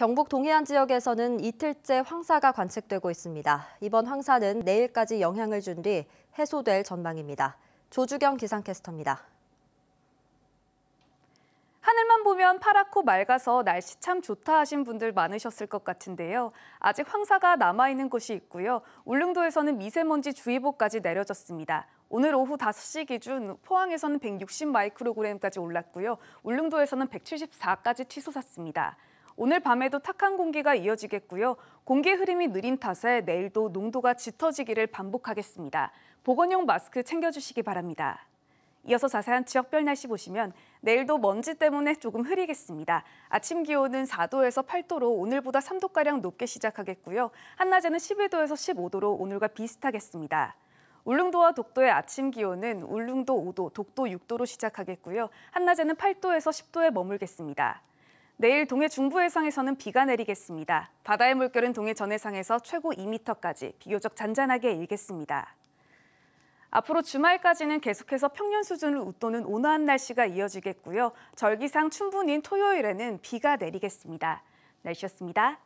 경북 동해안 지역에서는 이틀째 황사가 관측되고 있습니다. 이번 황사는 내일까지 영향을 준 뒤 해소될 전망입니다. 조주경 기상캐스터입니다. 하늘만 보면 파랗고 맑아서 날씨 참 좋다 하신 분들 많으셨을 것 같은데요. 아직 황사가 남아있는 곳이 있고요. 울릉도에서는 미세먼지 주의보까지 내려졌습니다. 오늘 오후 5시 기준 포항에서는 160 마이크로그램까지 올랐고요. 울릉도에서는 174까지 치솟았습니다. 오늘 밤에도 탁한 공기가 이어지겠고요. 공기 흐름이 느린 탓에 내일도 농도가 짙어지기를 반복하겠습니다. 보건용 마스크 챙겨주시기 바랍니다. 이어서 자세한 지역별 날씨 보시면 내일도 먼지 때문에 조금 흐리겠습니다. 아침 기온은 4도에서 8도로 오늘보다 3도가량 높게 시작하겠고요. 한낮에는 11도에서 15도로 오늘과 비슷하겠습니다. 울릉도와 독도의 아침 기온은 울릉도 5도, 독도 6도로 시작하겠고요. 한낮에는 8도에서 10도에 머물겠습니다. 내일 동해 중부 해상에서는 비가 내리겠습니다. 바다의 물결은 동해 전해상에서 최고 2m까지 비교적 잔잔하게 일겠습니다. 앞으로 주말까지는 계속해서 평년 수준을 웃도는 온화한 날씨가 이어지겠고요. 절기상 충분인 토요일에는 비가 내리겠습니다. 날씨였습니다.